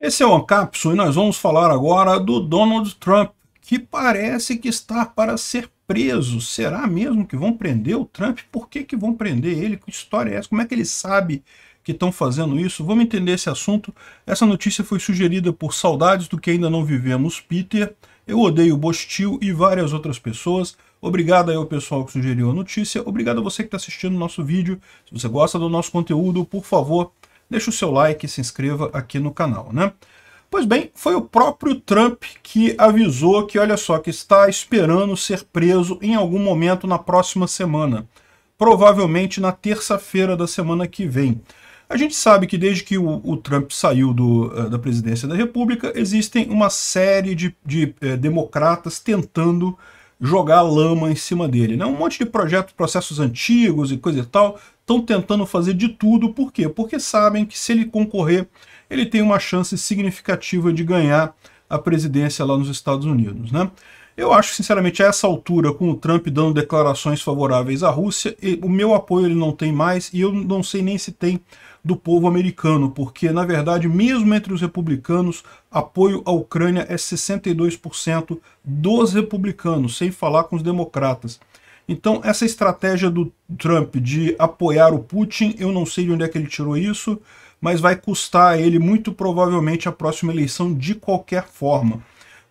Esse é o Ancapso e nós vamos falar agora do Donald Trump, que parece que está para ser preso. Será mesmo que vão prender o Trump? Por que, que vão prender ele? Que história é essa? Como é que ele sabe que estão fazendo isso? Vamos entender esse assunto. Essa notícia foi sugerida por Saudades do que ainda não vivemos, Peter. Eu odeio o Bostil e várias outras pessoas. Obrigado aí ao pessoal que sugeriu a notícia. Obrigado a você que está assistindo o nosso vídeo. Se você gosta do nosso conteúdo, por favor, deixa o seu like e se inscreva aqui no canal, né? Pois bem, foi o próprio Trump que avisou que, olha só, que está esperando ser preso em algum momento na próxima semana. Provavelmente na terça-feira da semana que vem. A gente sabe que desde que o, o Trump saiu do, eh, da presidência da República, existem uma série de, de eh, democratas tentando jogar lama em cima dele. Né? Um monte de projetos, processos antigos e coisa e tal, estão tentando fazer de tudo. Por quê? Porque sabem que se ele concorrer, ele tem uma chance significativa de ganhar a presidência lá nos Estados Unidos. Né? Eu acho, sinceramente, a essa altura, com o Trump dando declarações favoráveis à Rússia, o meu apoio ele não tem mais e eu não sei nem se tem do povo americano, porque, na verdade, mesmo entre os republicanos, apoio à Ucrânia é 62% dos republicanos, sem falar com os democratas. Então, essa estratégia do Trump de apoiar o Putin, eu não sei de onde é que ele tirou isso, mas vai custar a ele muito provavelmente a próxima eleição de qualquer forma.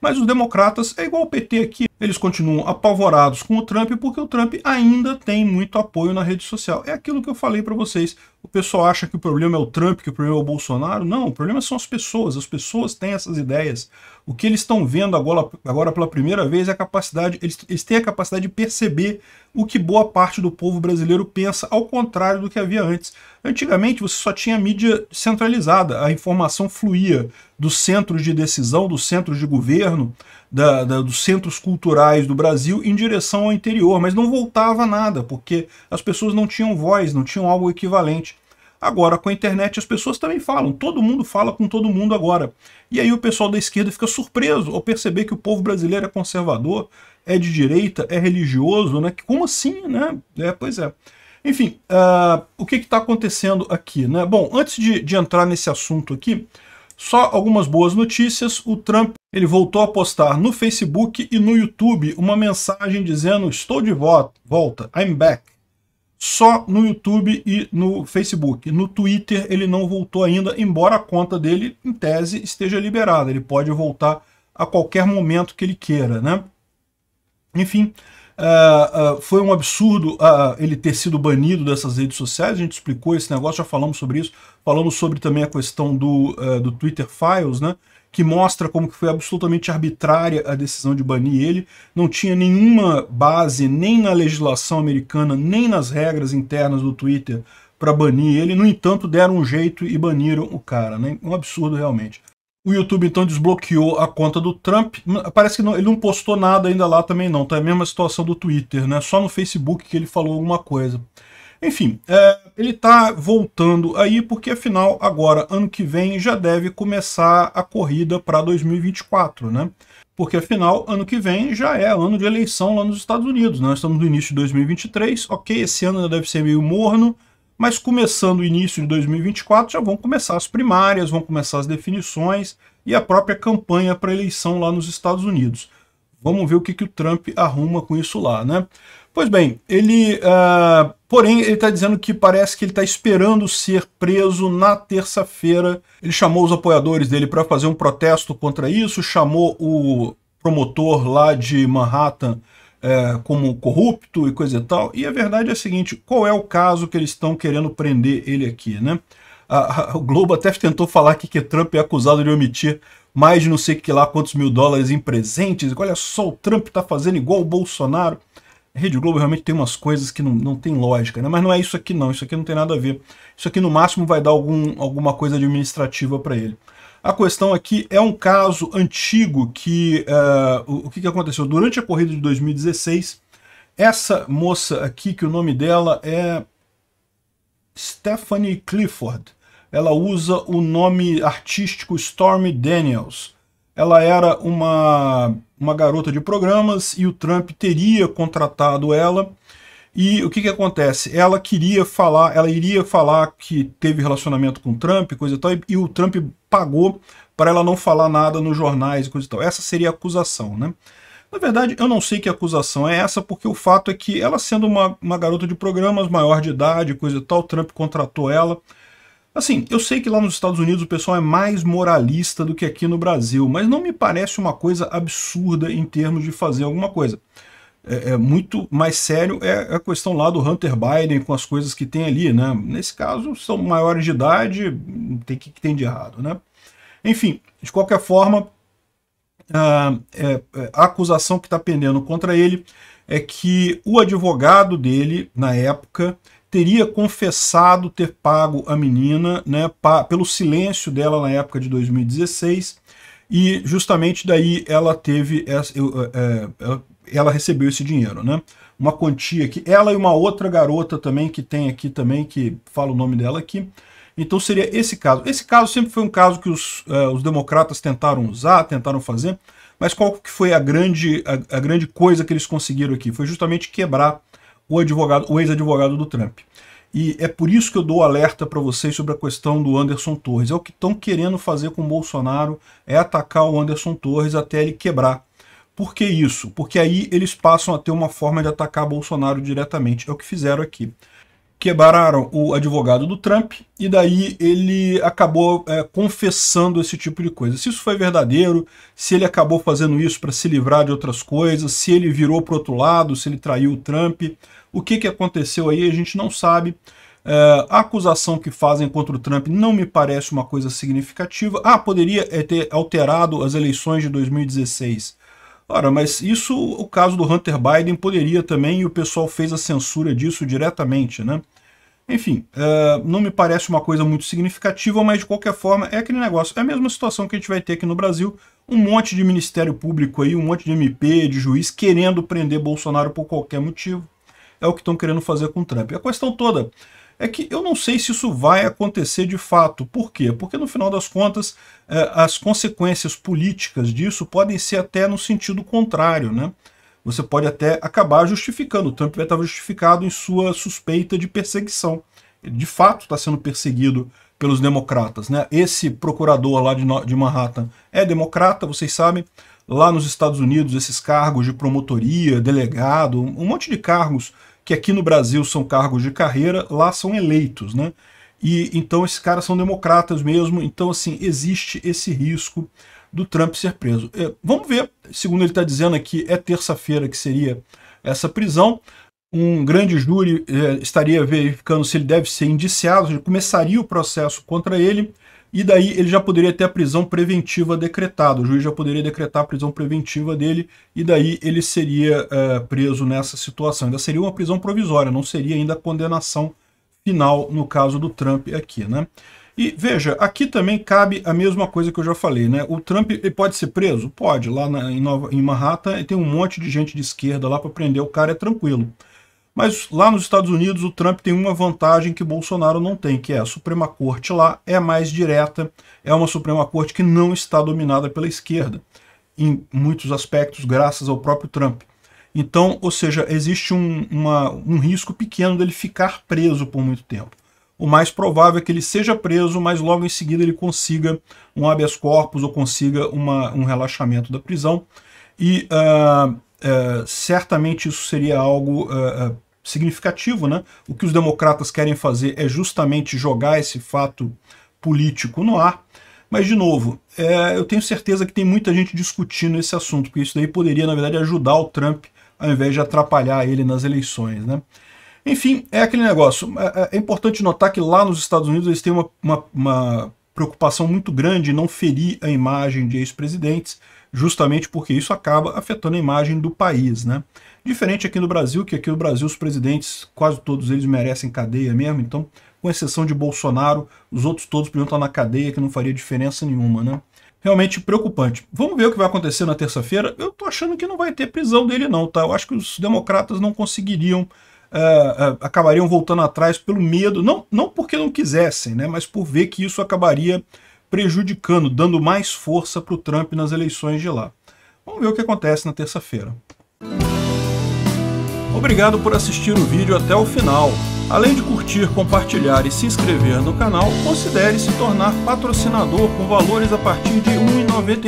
Mas os democratas é igual o PT aqui, eles continuam apavorados com o Trump porque o Trump ainda tem muito apoio na rede social. É aquilo que eu falei para vocês. O pessoal acha que o problema é o Trump, que o problema é o Bolsonaro. Não, o problema são as pessoas. As pessoas têm essas ideias. O que eles estão vendo agora, agora pela primeira vez é a capacidade, eles, eles têm a capacidade de perceber o que boa parte do povo brasileiro pensa, ao contrário do que havia antes. Antigamente você só tinha mídia centralizada, a informação fluía dos centros de decisão, dos centros de governo, da, da, dos centros culturais do Brasil em direção ao interior, mas não voltava nada, porque as pessoas não tinham voz, não tinham algo equivalente. Agora, com a internet, as pessoas também falam, todo mundo fala com todo mundo agora. E aí o pessoal da esquerda fica surpreso ao perceber que o povo brasileiro é conservador, é de direita, é religioso, né? Como assim, né? É, pois é. Enfim, uh, o que está acontecendo aqui, né? Bom, antes de, de entrar nesse assunto aqui, só algumas boas notícias, o Trump ele voltou a postar no Facebook e no YouTube uma mensagem dizendo estou de volta, volta, I'm back. Só no YouTube e no Facebook. No Twitter ele não voltou ainda, embora a conta dele, em tese, esteja liberada. Ele pode voltar a qualquer momento que ele queira, né? Enfim, Uh, foi um absurdo uh, ele ter sido banido dessas redes sociais, a gente explicou esse negócio, já falamos sobre isso, falamos sobre também a questão do, do Twitter Files, né, que mostra como que foi absolutamente arbitrária a decisão de banir ele, não tinha nenhuma base nem na legislação americana, nem nas regras internas do Twitter para banir ele, no entanto deram um jeito e baniram o cara, né, um absurdo realmente. O YouTube então desbloqueou a conta do Trump. Parece que não, ele não postou nada ainda lá também não, tá? É a mesma situação do Twitter, né? Só no Facebook que ele falou alguma coisa. Enfim, é, ele está voltando aí porque afinal agora, ano que vem, já deve começar a corrida para 2024, né? Porque afinal, ano que vem já é ano de eleição lá nos Estados Unidos, né? Nós estamos no início de 2023, ok, esse ano deve ser meio morno, mas começando o início de 2024 já vão começar as primárias, vão começar as definições e a própria campanha para eleição lá nos Estados Unidos. Vamos ver o que, que o Trump arruma com isso lá, né? Pois bem, ele, uh, porém, ele está dizendo que parece que ele está esperando ser preso na terça-feira. Ele chamou os apoiadores dele para fazer um protesto contra isso, chamou o promotor lá de Manhattan é, como corrupto e coisa e tal. E a verdade é a seguinte, qual é o caso que eles estão querendo prender ele aqui, né? A, a, o Globo até tentou falar aqui que Trump é acusado de omitir mais de não sei que lá quantos mil dólares em presentes. Olha só, o Trump está fazendo igual o Bolsonaro. A Rede Globo realmente tem umas coisas que não, não tem lógica, né? mas não é isso aqui não, isso aqui não tem nada a ver. Isso aqui no máximo vai dar algum, alguma coisa administrativa para ele. A questão aqui é um caso antigo que uh, o, o que, que aconteceu durante a corrida de 2016. Essa moça aqui, que o nome dela é Stephanie Clifford, ela usa o nome artístico Stormy Daniels. Ela era uma, uma garota de programas e o Trump teria contratado ela e o que, que acontece? Ela queria falar, ela iria falar que teve relacionamento com o Trump, coisa e tal, e, e o Trump pagou para ela não falar nada nos jornais e coisa e tal. Essa seria a acusação, né? Na verdade, eu não sei que acusação é essa, porque o fato é que ela sendo uma, uma garota de programas, maior de idade, coisa e tal, Trump contratou ela. Assim, eu sei que lá nos Estados Unidos o pessoal é mais moralista do que aqui no Brasil, mas não me parece uma coisa absurda em termos de fazer alguma coisa é, é, muito mais sério é a questão lá do Hunter Biden com as coisas que tem ali, né? Nesse caso, são maiores de idade, tem que, que tem de errado, né? Enfim, de qualquer forma, a, ah, é, é, a acusação que está pendendo contra ele é que o advogado dele, na época, teria confessado ter pago a menina né, pa, pelo silêncio dela na época de 2016 e justamente daí ela teve essa, eu, é, é, ela ela recebeu esse dinheiro, né? Uma quantia que ela e uma outra garota também que tem aqui também, que fala o nome dela aqui. Então seria esse caso. Esse caso sempre foi um caso que os, uh, os democratas tentaram usar, tentaram fazer, mas qual que foi a grande, a, a grande coisa que eles conseguiram aqui? Foi justamente quebrar o advogado, o ex-advogado do Trump. E é por isso que eu dou alerta para vocês sobre a questão do Anderson Torres. É o que estão querendo fazer com o Bolsonaro, é atacar o Anderson Torres até ele quebrar por que isso? Porque aí eles passam a ter uma forma de atacar Bolsonaro diretamente. É o que fizeram aqui. Quebraram o advogado do Trump e daí ele acabou é, confessando esse tipo de coisa. Se isso foi verdadeiro, se ele acabou fazendo isso para se livrar de outras coisas, se ele virou para outro lado, se ele traiu o Trump, o que, que aconteceu aí a gente não sabe. É, a acusação que fazem contra o Trump não me parece uma coisa significativa. Ah, poderia é, ter alterado as eleições de 2016 Ora, mas isso, o caso do Hunter Biden poderia também, e o pessoal fez a censura disso diretamente, né? Enfim, uh, não me parece uma coisa muito significativa, mas de qualquer forma é aquele negócio. É a mesma situação que a gente vai ter aqui no Brasil, um monte de Ministério Público aí, um monte de MP, de juiz querendo prender Bolsonaro por qualquer motivo. É o que estão querendo fazer com o Trump. É a questão toda é que eu não sei se isso vai acontecer de fato. Por quê? Porque no final das contas, é, as consequências políticas disso podem ser até no sentido contrário, né? Você pode até acabar justificando. O Trump estava justificado em sua suspeita de perseguição. Ele, de fato, está sendo perseguido pelos democratas. Né? Esse procurador lá de, de Manhattan é democrata, vocês sabem. Lá nos Estados Unidos, esses cargos de promotoria, delegado, um monte de cargos que aqui no Brasil são cargos de carreira, lá são eleitos, né? E então esses caras são democratas mesmo, então assim, existe esse risco do Trump ser preso. É, vamos ver, segundo ele está dizendo aqui, é terça-feira que seria essa prisão. Um grande júri é, estaria verificando se ele deve ser indiciado, começaria o processo contra ele. E daí ele já poderia ter a prisão preventiva decretada. O juiz já poderia decretar a prisão preventiva dele e daí ele seria é, preso nessa situação. Ainda seria uma prisão provisória, não seria ainda a condenação final no caso do Trump aqui, né? E veja, aqui também cabe a mesma coisa que eu já falei, né? O Trump ele pode ser preso? Pode. Lá na, em, Nova, em Manhattan tem um monte de gente de esquerda lá para prender o cara, é tranquilo. Mas lá nos Estados Unidos o Trump tem uma vantagem que Bolsonaro não tem, que é a Suprema Corte lá é mais direta, é uma Suprema Corte que não está dominada pela esquerda, em muitos aspectos, graças ao próprio Trump. Então, ou seja, existe um, uma, um risco pequeno dele ficar preso por muito tempo. O mais provável é que ele seja preso, mas logo em seguida ele consiga um habeas corpus ou consiga uma, um relaxamento da prisão. E uh, uh, certamente isso seria algo uh, significativo, né? O que os democratas querem fazer é justamente jogar esse fato político no ar. Mas, de novo, é, eu tenho certeza que tem muita gente discutindo esse assunto, porque isso daí poderia, na verdade, ajudar o Trump ao invés de atrapalhar ele nas eleições, né? Enfim, é aquele negócio. É, é, é importante notar que lá nos Estados Unidos eles têm uma, uma, uma preocupação muito grande em não ferir a imagem de ex-presidentes, justamente porque isso acaba afetando a imagem do país. Né? Diferente aqui no Brasil, que aqui no Brasil os presidentes, quase todos eles merecem cadeia mesmo, então, com exceção de Bolsonaro, os outros todos podiam estar na cadeia, que não faria diferença nenhuma. Né? Realmente preocupante. Vamos ver o que vai acontecer na terça-feira? Eu tô achando que não vai ter prisão dele não, tá? Eu acho que os democratas não conseguiriam uh, acabariam voltando atrás pelo medo, não, não porque não quisessem, né, mas por ver que isso acabaria prejudicando, dando mais força para o Trump nas eleições de lá. Vamos ver o que acontece na terça-feira. Obrigado por assistir o vídeo até o final. Além de curtir, compartilhar e se inscrever no canal, considere se tornar patrocinador com valores a partir de R$ 1,99